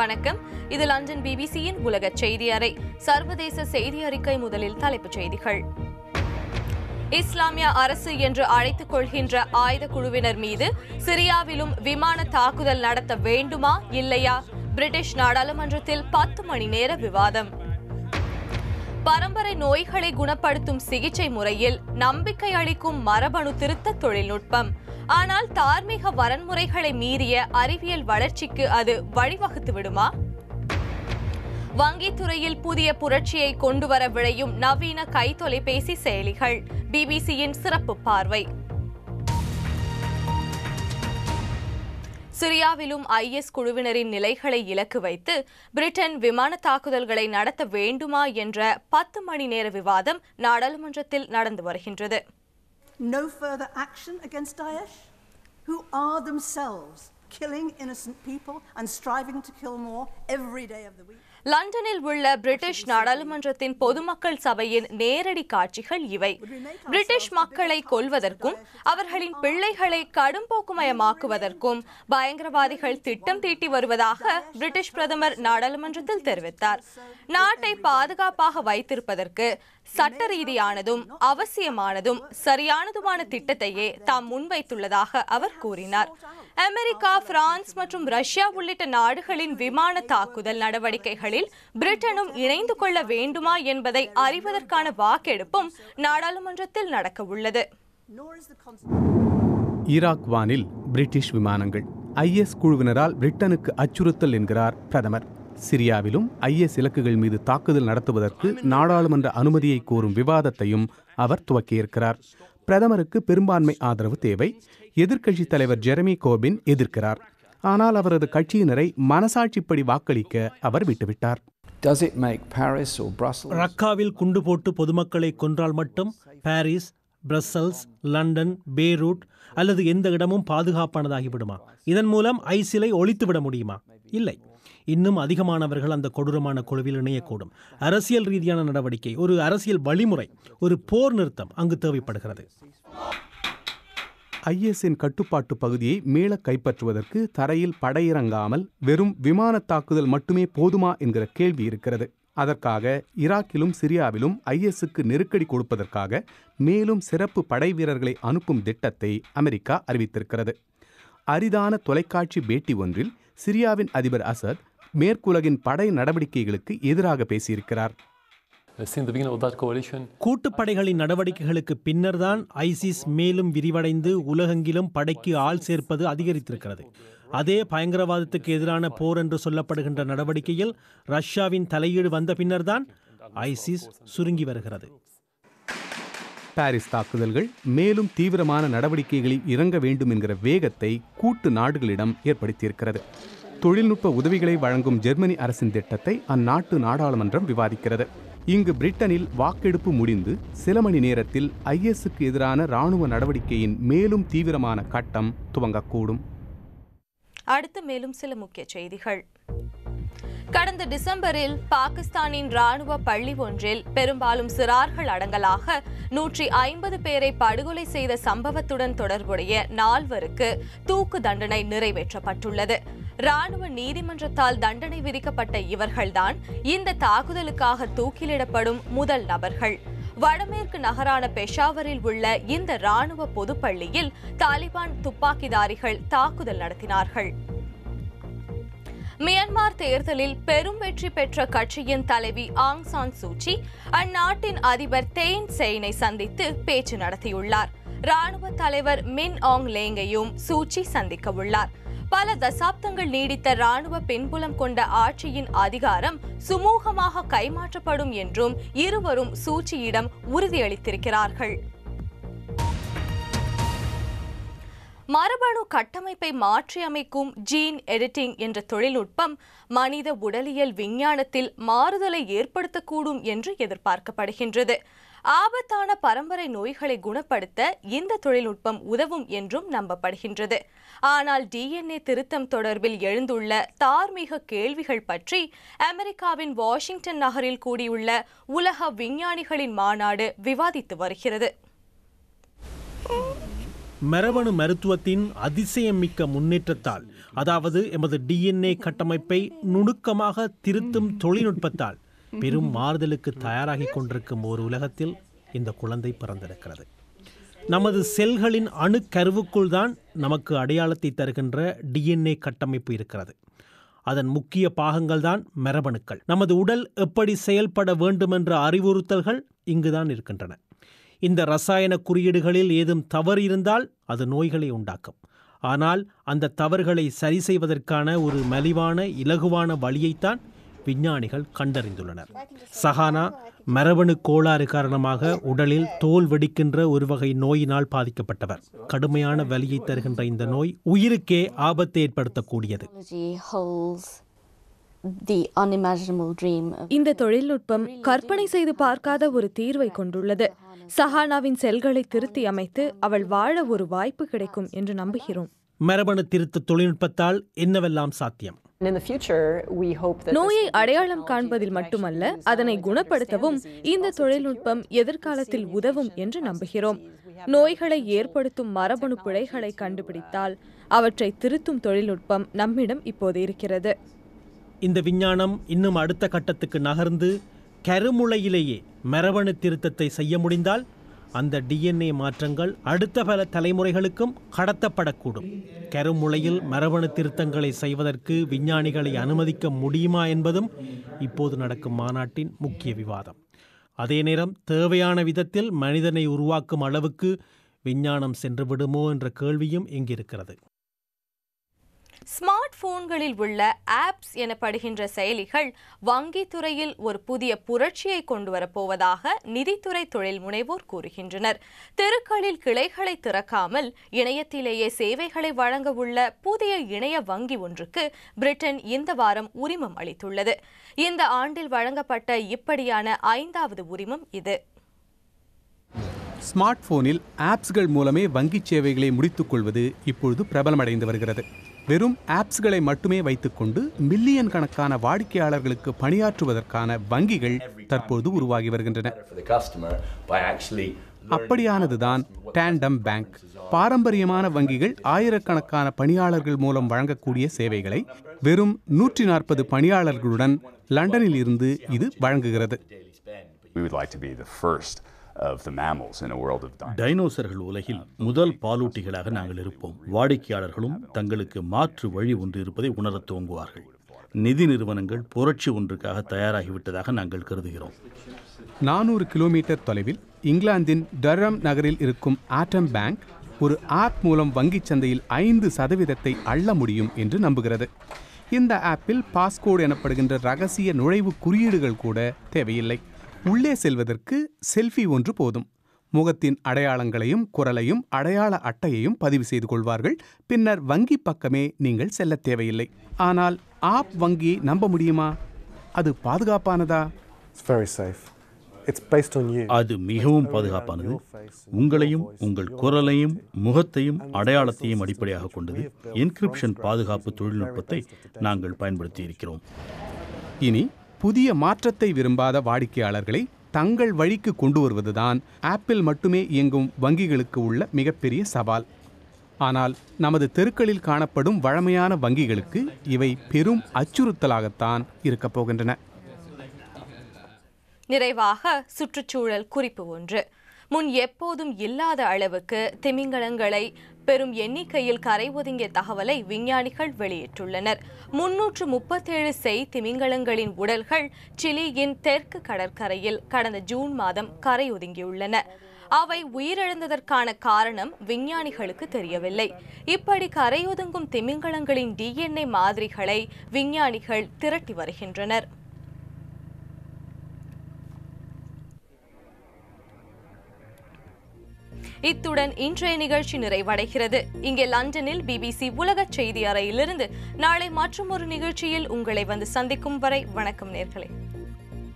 வணக்கம் இது லண்டன் பிபிசியின் உலக செய்தி அறை சர்வதேச செய்தி அறிக்கை முதலில் தலைப்புச் செய்திகள் இஸ்லாமிய அரசு என்று அழைத்துக் கொள்கின்ற ஆயுத குழுவினர் மீது சிரியாவிலும் விமான தாக்குதல் நடத்த வேண்டுமா இல்லையா பிரிட்டிஷ் நாடாளுமன்றத்தில் பத்து மணி நேர விவாதம் பரம்பரை நோய்களை குணப்படுத்தும் சிகிச்சை முறையில் நம்பிக்கை அளிக்கும் மரபணு திருத்த தொழில்நுட்பம் ஆனால் தார்மீக வரன்முறைகளை மீறிய அறிவியல் வளர்ச்சிக்கு அது வழிவகுத்து விடுமா வங்கித்துறையில் புதிய புரட்சியை கொண்டுவர விளையும் நவீன கைத்தொலைபேசி செயலிகள் பிபிசியின் சிறப்பு பார்வை சிரியாவிலும் ஐஎஸ் குழுவினரின் நிலைகளை இலக்கு வைத்து பிரிட்டன் விமான தாக்குதல்களை நடத்த வேண்டுமா என்ற பத்து மணி நேர விவாதம் நாடாளுமன்றத்தில் நடந்து வருகின்றது no further action against Daesh, who are themselves killing innocent people and striving to kill more every day of the week. லண்டனில் உள்ள பிரிட்டிஷ் நாடாளுமன்றத்தின் பொதுமக்கள் சபையின் நேரடி காட்சிகள் இவை பிரிட்டிஷ் மக்களை கொல்வதற்கும் அவர்களின் பிள்ளைகளை கடும் போக்குமயமாக்குவதற்கும் பயங்கரவாதிகள் திட்டம் தீட்டி வருவதாக பிரிட்டிஷ் பிரதமர் நாடாளுமன்றத்தில் தெரிவித்தார் நாட்டை பாதுகாப்பாக வைத்திருப்பதற்கு சட்ட ரீதியானதும் அவசியமானதும் சரியானதுமான திட்டத்தையே தாம் முன்வைத்துள்ளதாக அவர் கூறினார் அமெரிக்கா பிரான்ஸ் மற்றும் ரஷ்யா உள்ளிட்ட நாடுகளின் விமான தாக்குதல் நடவடிக்கைகளில் பிரிட்டனும் இணைந்து கொள்ள வேண்டுமா என்பதை அறிவதற்கான வாக்கெடுப்பும் நாடாளுமன்றத்தில் நடக்க உள்ளது ஈராக் வானில் பிரிட்டிஷ் விமானங்கள் ஐஎஸ் குழுவினரால் பிரிட்டனுக்கு அச்சுறுத்தல் என்கிறார் பிரதமர் சிரியாவிலும் ஐஎஸ் இலக்குகள் மீது தாக்குதல் நடத்துவதற்கு நாடாளுமன்ற அனுமதியை கோரும் விவாதத்தையும் அவர் துவக்கியிருக்கிறார் பிரதமருக்கு பெரும்பான்மை ஆதரவு தேவை எதிர்க்கட்சித் தலைவர் ஜெரமி கோபின் எதிர்க்கிறார் ஆனால் அவரது கட்சியினரை மனசாட்சிப்படி வாக்களிக்க அவர் விட்டுவிட்டார் ரக்காவில் குண்டு போட்டு பொதுமக்களை கொன்றால் மட்டும் பாரிஸ் பிரசல்ஸ் லண்டன் பேரூட் அல்லது எந்த இடமும் பாதுகாப்பானதாகிவிடுமா இதன் மூலம் ஐசிலை ஒழித்துவிட முடியுமா இல்லை இன்னும் அதிகமானவர்கள் அந்த கொடூரமான குழுவில் இணையக்கூடும் அரசியல் ரீதியான நடவடிக்கை ஒரு அரசியல் வழிமுறை ஒரு போர் நிறுத்தம் அங்கு தேவைப்படுகிறது ஐஎஸ்இன் கட்டுப்பாட்டு பகுதியை மேலக் கைப்பற்றுவதற்கு தரையில் படையிறங்காமல் வெறும் விமான தாக்குதல் மட்டுமே போதுமா என்கிற கேள்வி இருக்கிறது அதற்காக ஈராக்கிலும் சிரியாவிலும் ஐஎஸ்க்கு நெருக்கடி கொடுப்பதற்காக மேலும் சிறப்பு படை வீரர்களை அனுப்பும் திட்டத்தை அமெரிக்கா அறிவித்திருக்கிறது அரிதான தொலைக்காட்சி பேட்டி ஒன்றில் சிரியாவின் அதிபர் அசத் மேற்குலகின் படை நடவடிக்கைகளுக்கு எதிராக பேசியிருக்கிறார் கூட்டுப்படைகளின் நடவடிக்கைகளுக்கு பின்னர்தான் ஐசிஸ் மேலும் விரிவடைந்து உலகெங்கிலும் படைக்கு ஆள் சேர்ப்பது அதிகரித்திருக்கிறது அதே பயங்கரவாதத்துக்கு எதிரான போர் என்று சொல்லப்படுகின்ற நடவடிக்கையில் ரஷ்யாவின் தலையீடு வந்த பின்னர்தான் ஐசிஸ் சுருங்கி வருகிறது பாரிஸ் தாக்குதல்கள் மேலும் தீவிரமான நடவடிக்கைகளில் இறங்க வேண்டும் என்கிற வேகத்தை கூட்டு நாடுகளிடம் ஏற்படுத்தியிருக்கிறது தொழில்நுட்ப உதவிகளை வழங்கும் ஜெர்மனி அரசின் திட்டத்தை அந்நாட்டு நாடாளுமன்றம் விவாதிக்கிறது இங்கு பிரிட்டனில் வாக்கெடுப்பு முடிந்து சில மணி நேரத்தில் ஐஎஸ்க்கு எதிரான ராணுவ நடவடிக்கையின் மேலும் தீவிரமான கட்டம் துவங்கக்கூடும் அடுத்து மேலும் சில முக்கிய செய்திகள் கடந்த டிசம்பரில் பாகிஸ்தானின் ராணுவ பள்ளி ஒன்றில் பெரும்பாலும் சிறார்கள் அடங்கலாக நூற்றி ஐம்பது பேரை படுகொலை செய்த சம்பவத்துடன் தொடர்புடைய நால்வருக்கு தூக்கு தண்டனை நிறைவேற்றப்பட்டுள்ளது ராணுவ நீதிமன்றத்தால் தண்டனை விதிக்கப்பட்ட இவர்கள்தான் இந்த தாக்குதலுக்காக தூக்கிலிடப்படும் முதல் நபர்கள் வடமேற்கு நகரான பெஷாவரில் உள்ள இந்த ராணுவ பொதுப்பள்ளியில் தாலிபான் துப்பாக்கிதாரிகள் தாக்குதல் நடத்தினார்கள் மியான்மர் தேர்தலில் பெரும் வெற்றி பெற்ற கட்சியின் தலைவி ஆங் சான் சூச்சி அந்நாட்டின் அதிபர் தேயின் செயினை சந்தித்து பேச்சு நடத்தியுள்ளார் ராணுவ தலைவர் மின் ஆங் லேங்கையும் சூச்சி சந்திக்க உள்ளார் பல தசாப்தங்கள் நீடித்த ராணுவ பின்புலம் கொண்ட ஆட்சியின் அதிகாரம் சுமூகமாக கைமாற்றப்படும் என்றும் இருவரும் சூச்சியிடம் உறுதியளித்திருக்கிறார்கள் மரபணு கட்டமைப்பை மாற்றியமைக்கும் ஜீன் எடிட்டிங் என்ற தொழில்நுட்பம் மனித உடலியல் விஞ்ஞானத்தில் மாறுதலை ஏற்படுத்தக்கூடும் என்று எதிர்பார்க்கப்படுகின்றது ஆபத்தான பரம்பரை நோய்களை குணப்படுத்த இந்த தொழில்நுட்பம் உதவும் என்றும் நம்பப்படுகின்றது ஆனால் டிஎன்ஏ திருத்தம் தொடர்பில் எழுந்துள்ள தார்மீக கேள்விகள் பற்றி அமெரிக்காவின் வாஷிங்டன் நகரில் கூடியுள்ள உலக விஞ்ஞானிகளின் மாநாடு விவாதித்து வருகிறது மரபணு மருத்துவத்தின் அதிசயமிக்க முன்னேற்றத்தால் அதாவது எமது டிஎன்ஏ கட்டமைப்பை நுணுக்கமாக திருத்தும் தொழில்நுட்பத்தால் பெரும் மாறுதலுக்கு தயாராகி கொண்டிருக்கும் ஒரு உலகத்தில் இந்த குழந்தை பிறந்திருக்கிறது நமது செல்களின் அணு கருவுக்குள் தான் நமக்கு அடையாளத்தை தருகின்ற டிஎன்ஏ கட்டமைப்பு இருக்கிறது அதன் முக்கிய பாகங்கள் தான் மரபணுக்கள் நமது உடல் எப்படி செயல்பட வேண்டுமென்ற அறிவுறுத்தல்கள் இங்குதான் இருக்கின்றன இந்த ரசாயன குறியீடுகளில் ஏதும் தவறு இருந்தால் அது நோய்களை உண்டாக்கும் ஆனால் அந்த தவறுகளை சரி செய்வதற்கான ஒரு மலிவான இலகுவான வழியைத்தான் விஞ்ஞானிகள் கண்டறிந்துள்ளனர் சஹானா மரபணு கோளாறு காரணமாக உடலில் தோல் வெடிக்கின்ற ஒரு வகை நோயினால் பாதிக்கப்பட்டவர் கடுமையான வலியை தருகின்ற இந்த நோய் உயிருக்கே ஆபத்தை ஏற்படுத்தக்கூடியது இந்த தொழில்நுட்பம் கற்பனை செய்து பார்க்காத ஒரு தீர்வை கொண்டுள்ளது சஹானாவின் செல்களை திருத்தி அமைத்து அவள் வாழ ஒரு வாய்ப்பு கிடைக்கும் என்று நம்புகிறோம் மரபணு திருத்த தொழில்நுட்பத்தால் என்னவெல்லாம் சாத்தியம் நோயை அடையாளம் காண்பதில் மட்டுமல்ல அதனை uh, குணப்படுத்தவும் இந்த தொழில்நுட்பம் எதிர்காலத்தில் உதவும் என்று நம்புகிறோம் நோய்களை ஏற்படுத்தும் மரபணு பிழைகளை கண்டுபிடித்தால் அவற்றை திருத்தும் தொழில்நுட்பம் நம்மிடம் இப்போது இருக்கிறது இந்த விஞ்ஞானம் இன்னும் அடுத்த கட்டத்துக்கு நகர்ந்து கருமுளையிலேயே மரபணு திருத்தத்தை செய்ய முடிந்தால் அந்த டிஎன்ஏ மாற்றங்கள் அடுத்த பல தலைமுறைகளுக்கும் கடத்தப்படக்கூடும் கருமுளையில் மரபணு திருத்தங்களை செய்வதற்கு விஞ்ஞானிகளை அனுமதிக்க முடியுமா என்பதும் இப்போது நடக்கும் மாநாட்டின் முக்கிய விவாதம் அதே நேரம் தேவையான விதத்தில் மனிதனை உருவாக்கும் அளவுக்கு விஞ்ஞானம் சென்றுவிடுமோ என்ற கேள்வியும் இங்கிருக்கிறது ஸ்மார்ட் போன்களில் உள்ள ஆப்ஸ் எனப்படுகின்ற செயலிகள் வங்கித்துறையில் ஒரு புதிய புரட்சியை கொண்டு வரப்போவதாக நிதித்துறை தொழில் முனைவோர் கூறுகின்றனர் தெருக்களில் கிளைகளை திறக்காமல் இணையத்திலேயே சேவைகளை வழங்க உள்ள புதிய இணைய வங்கி ஒன்றுக்கு பிரிட்டன் இந்த வாரம் உரிமம் அளித்துள்ளது இந்த ஆண்டில் வழங்கப்பட்ட இப்படியான ஐந்தாவது உரிமம் இது ஸ்மார்ட் போனில் ஆப்ஸ்கள் மூலமே வங்கிச் சேவைகளை முடித்துக் கொள்வது இப்பொழுது பிரபலமடைந்து வருகிறது வெறும் ஆப்ஸ்களை மட்டுமே வைத்துக்கொண்டு மில்லியன் கணக்கான வாடிக்கையாளர்களுக்கு பணியாற்றுவதற்கான வங்கிகள் தற்போது உருவாகி வருகின்றன அப்படியானதுதான் டேண்டம் பேங்க் பாரம்பரியமான வங்கிகள் ஆயிரக்கணக்கான பணியாளர்கள் மூலம் வழங்கக்கூடிய சேவைகளை வெறும் நூற்றி நாற்பது பணியாளர்களுடன் லண்டனில் இருந்து இது வழங்குகிறது டைனோசர்கள் உலகில் முதல் பாலூட்டிகளாக நாங்கள் இருப்போம் வாடிக்கையாளர்களும் தங்களுக்கு மாற்று வழி ஒன்று இருப்பதை உணரத் துவங்குவார்கள் நிதி நிறுவனங்கள் புரட்சி ஒன்றுக்காக தயாராகிவிட்டதாக நாங்கள் கருதுகிறோம் நானூறு கிலோமீட்டர் தொலைவில் இங்கிலாந்தின் டரம் நகரில் இருக்கும் ஆட்டம் பேங்க் ஒரு ஆப் மூலம் வங்கிச் சந்தையில் ஐந்து சதவீதத்தை அள்ள முடியும் என்று நம்புகிறது இந்த ஆப்பில் பாஸ்கோடு எனப்படுகின்ற ரகசிய நுழைவு குறியீடுகள் கூட தேவையில்லை உள்ளே செல்வதற்கு செல்ஃபி ஒன்று போதும் முகத்தின் அடையாளங்களையும் குரலையும் அடையாள அட்டையையும் பதிவு செய்து கொள்வார்கள் பின்னர் வங்கி பக்கமே நீங்கள் செல்ல தேவையில்லை ஆனால் ஆப் வங்கி நம்ப முடியுமா அது பாதுகாப்பானதா அது மிகவும் பாதுகாப்பானது உங்களையும் உங்கள் குரலையும் முகத்தையும் அடையாளத்தையும் அடிப்படையாக கொண்டது என்கிரிப்ஷன் பாதுகாப்பு தொழில்நுட்பத்தை நாங்கள் பயன்படுத்தி இருக்கிறோம் இனி புதிய மாற்றத்தை விரும்பாத வாடிக்கையாளர்களை தங்கள் வழிக்கு கொண்டு வருவதுதான் ஆப்பிள் மட்டுமே இயங்கும் வங்கிகளுக்கு உள்ள மிகப்பெரிய சவால் ஆனால் நமது தெருக்களில் காணப்படும் வழமையான வங்கிகளுக்கு இவை பெரும் அச்சுறுத்தலாகத்தான் இருக்கப் போகின்றன நிறைவாக சுற்றுச்சூழல் குறிப்பு ஒன்று முன் எப்போதும் இல்லாத அளவுக்கு திமிங்கலங்களை பெரும் எண்ணிக்கையில் கரை ஒதுங்கிய தகவலை விஞ்ஞானிகள் வெளியிட்டுள்ளனர் முன்னூற்று முப்பத்தேழு செய் திமிங்கலங்களின் உடல்கள் சிலியின் தெற்கு கடற்கரையில் கடந்த ஜூன் மாதம் கரை ஒதுங்கியுள்ளன அவை உயிரிழந்ததற்கான காரணம் விஞ்ஞானிகளுக்கு தெரியவில்லை இப்படி கரையொதுங்கும் திமிங்கலங்களின் டிஎன்ஏ மாதிரிகளை விஞ்ஞானிகள் திரட்டி வருகின்றனர் இத்துடன் இன்றைய நிகழ்ச்சி நிறைவடைகிறது இங்கே லண்டனில் பிபிசி உலக செய்தி அறையிலிருந்து நாளை மற்றொரு நிகழ்ச்சியில் உங்களை வந்து சந்திக்கும் வரை வணக்கம் நேர்களே